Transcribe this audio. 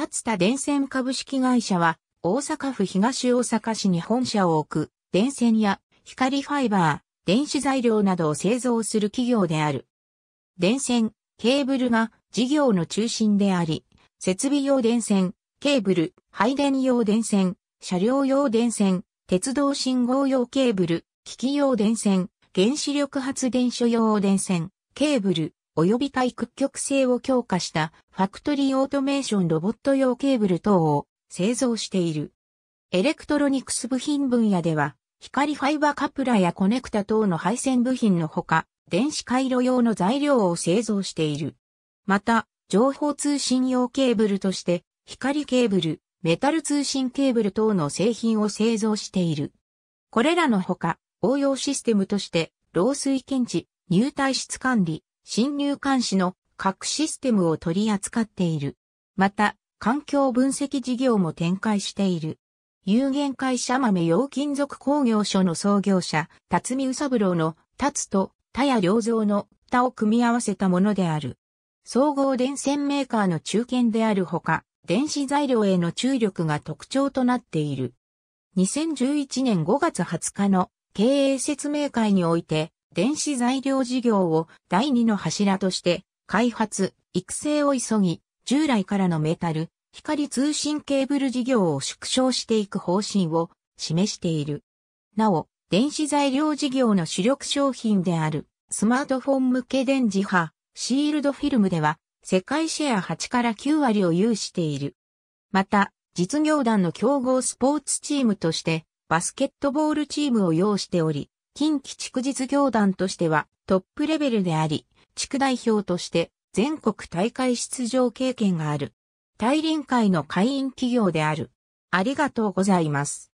立田電線株式会社は、大阪府東大阪市に本社を置く、電線や光ファイバー、電子材料などを製造する企業である。電線、ケーブルが事業の中心であり、設備用電線、ケーブル、配電用電線、車両用電線、鉄道信号用ケーブル、機器用電線、原子力発電所用電線、ケーブル、及び対屈曲性を強化したファクトリーオートメーションロボット用ケーブル等を製造している。エレクトロニクス部品分野では、光ファイバーカプラやコネクタ等の配線部品のほか、電子回路用の材料を製造している。また、情報通信用ケーブルとして、光ケーブル、メタル通信ケーブル等の製品を製造している。これらのほか、応用システムとして、漏水検知、入退室管理、侵入監視の各システムを取り扱っている。また、環境分析事業も展開している。有限会社豆用金属工業所の創業者、辰巳宇三郎の、辰と、田谷良造の、田を組み合わせたものである。総合電線メーカーの中堅であるほか、電子材料への注力が特徴となっている。2011年5月20日の経営説明会において、電子材料事業を第二の柱として開発、育成を急ぎ、従来からのメタル、光通信ケーブル事業を縮小していく方針を示している。なお、電子材料事業の主力商品であるスマートフォン向け電磁波、シールドフィルムでは世界シェア8から9割を有している。また、実業団の競合スポーツチームとしてバスケットボールチームを要しており、近畿地区実業団としてはトップレベルであり、地区代表として全国大会出場経験がある。大臨会の会員企業である。ありがとうございます。